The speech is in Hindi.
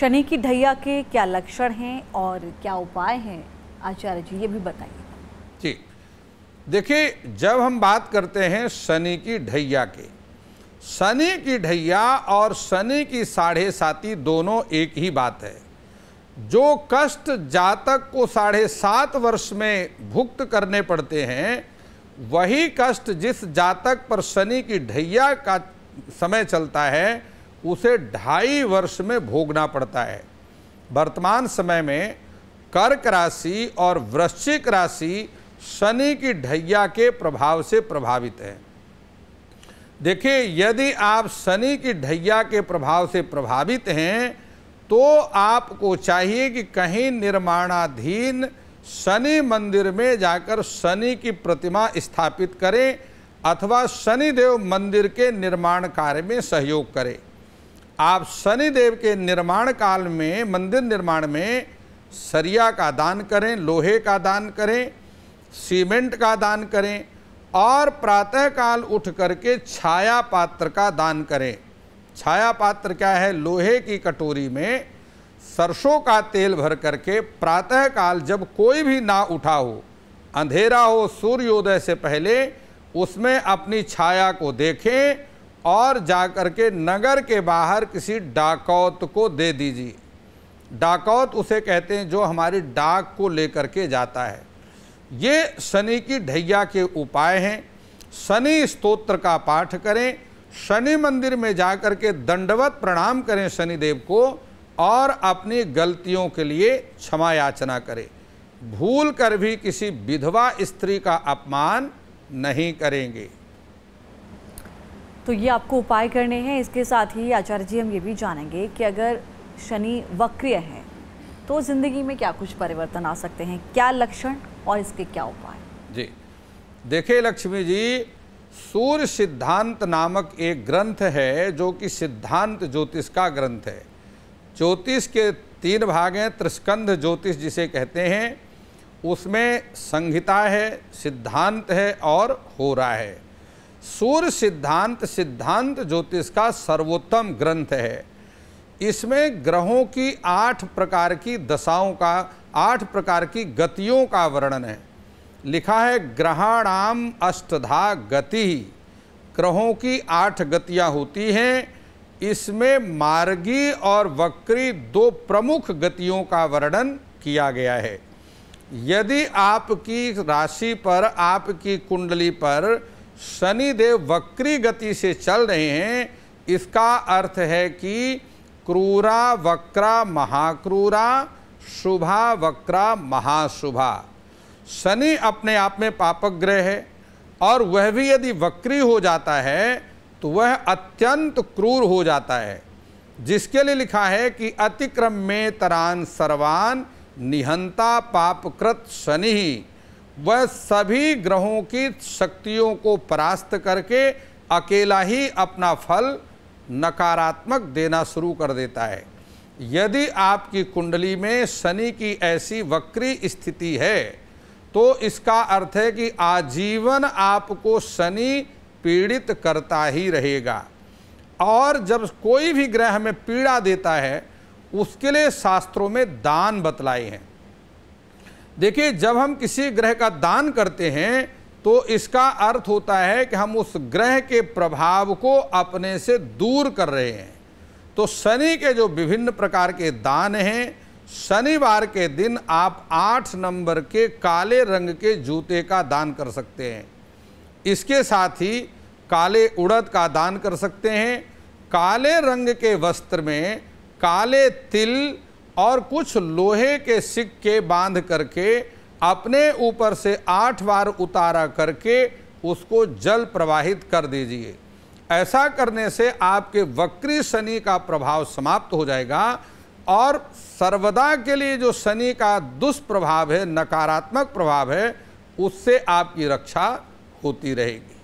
शनि की ढैया के क्या लक्षण हैं और क्या उपाय हैं आचार्य जी ये भी बताइए जी देखिए जब हम बात करते हैं शनि की ढैया के शनि की ढैया और शनि की साढ़े साथी दोनों एक ही बात है जो कष्ट जातक को साढ़े सात वर्ष में भुक्त करने पड़ते हैं वही कष्ट जिस जातक पर शनि की ढैया का समय चलता है उसे ढाई वर्ष में भोगना पड़ता है वर्तमान समय में कर्क राशि और वृश्चिक राशि शनि की ढैया के प्रभाव से प्रभावित है देखिए यदि आप शनि की ढैया के प्रभाव से प्रभावित हैं तो आपको चाहिए कि कहीं निर्माणाधीन शनि मंदिर में जाकर शनि की प्रतिमा स्थापित करें अथवा शनिदेव मंदिर के निर्माण कार्य में सहयोग करें आप शनिदेव के निर्माण काल में मंदिर निर्माण में सरिया का दान करें लोहे का दान करें सीमेंट का दान करें और प्रातःकाल उठ करके छाया पात्र का दान करें छाया पात्र क्या है लोहे की कटोरी में सरसों का तेल भर करके प्रातःकाल जब कोई भी ना उठा हो अंधेरा हो सूर्योदय से पहले उसमें अपनी छाया को देखें और जाकर के नगर के बाहर किसी डाकौत को दे दीजिए डाकौत उसे कहते हैं जो हमारी डाक को लेकर के जाता है ये शनि की ढैया के उपाय हैं शनि स्तोत्र का पाठ करें शनि मंदिर में जाकर के दंडवत प्रणाम करें शनिदेव को और अपनी गलतियों के लिए क्षमा याचना करें भूल कर भी किसी विधवा स्त्री का अपमान नहीं करेंगे तो ये आपको उपाय करने हैं इसके साथ ही आचार्य जी हम ये भी जानेंगे कि अगर शनि वक्रिय है तो ज़िंदगी में क्या कुछ परिवर्तन आ सकते हैं क्या लक्षण और इसके क्या उपाय जी देखिए लक्ष्मी जी सूर्य सिद्धांत नामक एक ग्रंथ है जो कि सिद्धांत ज्योतिष का ग्रंथ है ज्योतिष के तीन भाग हैं त्रिस्कंध ज्योतिष जिसे कहते हैं उसमें संहिता है सिद्धांत है और हो रहा है सूर्य सिद्धांत सिद्धांत ज्योतिष का सर्वोत्तम ग्रंथ है इसमें ग्रहों की आठ प्रकार की दशाओं का आठ प्रकार की गतियों का वर्णन है लिखा है ग्रहाणाम अष्टधा गति ग्रहों की आठ गतियां होती हैं इसमें मार्गी और वक्री दो प्रमुख गतियों का वर्णन किया गया है यदि आपकी राशि पर आपकी कुंडली पर शनि देव वक्री गति से चल रहे हैं इसका अर्थ है कि क्रूरा वक्रा महाक्रूरा शुभा वक्रा महाशुभा शनि अपने आप में पापक ग्रह है और वह भी यदि वक्री हो जाता है तो वह अत्यंत क्रूर हो जाता है जिसके लिए लिखा है कि अतिक्रम में तरान सर्वान निहंता पापकृत शनि ही वह सभी ग्रहों की शक्तियों को परास्त करके अकेला ही अपना फल नकारात्मक देना शुरू कर देता है यदि आपकी कुंडली में शनि की ऐसी वक्री स्थिति है तो इसका अर्थ है कि आजीवन आपको शनि पीड़ित करता ही रहेगा और जब कोई भी ग्रह में पीड़ा देता है उसके लिए शास्त्रों में दान बतलाए हैं देखिए जब हम किसी ग्रह का दान करते हैं तो इसका अर्थ होता है कि हम उस ग्रह के प्रभाव को अपने से दूर कर रहे हैं तो शनि के जो विभिन्न प्रकार के दान हैं शनिवार के दिन आप आठ नंबर के काले रंग के जूते का दान कर सकते हैं इसके साथ ही काले उड़द का दान कर सकते हैं काले रंग के वस्त्र में काले तिल और कुछ लोहे के सिक्के बांध करके अपने ऊपर से आठ बार उतारा करके उसको जल प्रवाहित कर दीजिए ऐसा करने से आपके वक्री शनि का प्रभाव समाप्त हो जाएगा और सर्वदा के लिए जो शनि का दुष्प्रभाव है नकारात्मक प्रभाव है उससे आपकी रक्षा होती रहेगी